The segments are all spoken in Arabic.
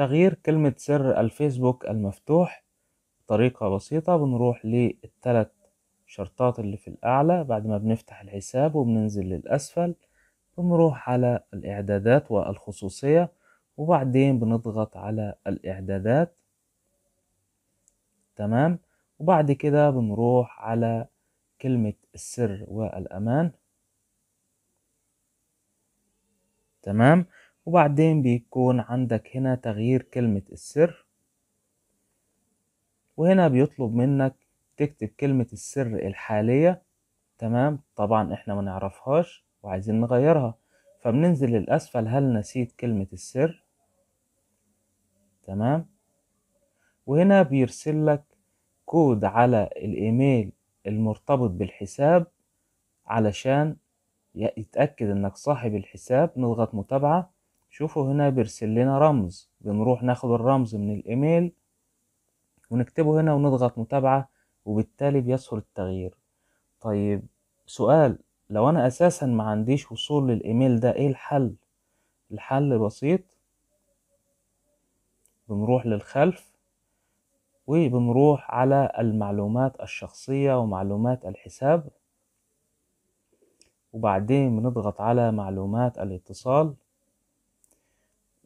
تغيير كلمة سر الفيسبوك المفتوح بطريقة بسيطة بنروح للتلات شرطات اللي في الأعلى بعد ما بنفتح الحساب وبننزل للأسفل بنروح على الإعدادات والخصوصية وبعدين بنضغط على الإعدادات تمام وبعد كده بنروح على كلمة السر والأمان تمام وبعدين بيكون عندك هنا تغيير كلمة السر وهنا بيطلب منك تكتب كلمة السر الحالية تمام طبعا احنا ما نعرفهاش وعايزين نغيرها فبننزل للأسفل هل نسيت كلمة السر تمام وهنا بيرسل لك كود على الإيميل المرتبط بالحساب علشان يتأكد إنك صاحب الحساب نضغط متابعة شوفوا هنا بيرسل لنا رمز بنروح ناخد الرمز من الايميل ونكتبه هنا ونضغط متابعة وبالتالي بيسهل التغيير طيب سؤال لو انا اساسا ما عنديش وصول للايميل ده ايه الحل الحل بسيط بنروح للخلف وبنروح على المعلومات الشخصية ومعلومات الحساب وبعدين بنضغط على معلومات الاتصال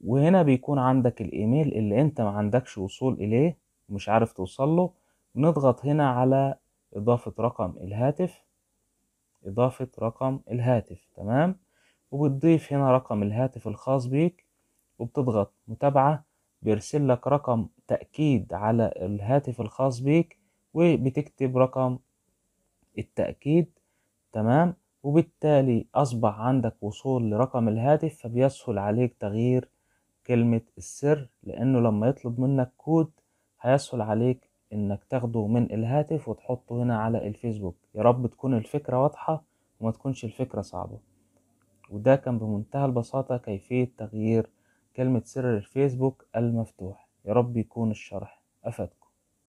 وهنا بيكون عندك الايميل اللي انت ما عندكش وصول اليه ومش عارف توصل له نضغط هنا على اضافة رقم الهاتف اضافة رقم الهاتف تمام وبتضيف هنا رقم الهاتف الخاص بيك وبتضغط متابعة بيرسل لك رقم تأكيد على الهاتف الخاص بيك وبتكتب رقم التأكيد تمام وبالتالي أصبح عندك وصول لرقم الهاتف فبيسهل عليك تغيير كلمة السر لأنه لما يطلب منك كود هيسهل عليك إنك تاخده من الهاتف وتحطه هنا على الفيسبوك يا رب تكون الفكرة واضحة وما تكونش الفكرة صعبة وده كان بمنتهى البساطة كيفية تغيير كلمة سر الفيسبوك المفتوح يا رب يكون الشرح أفادكم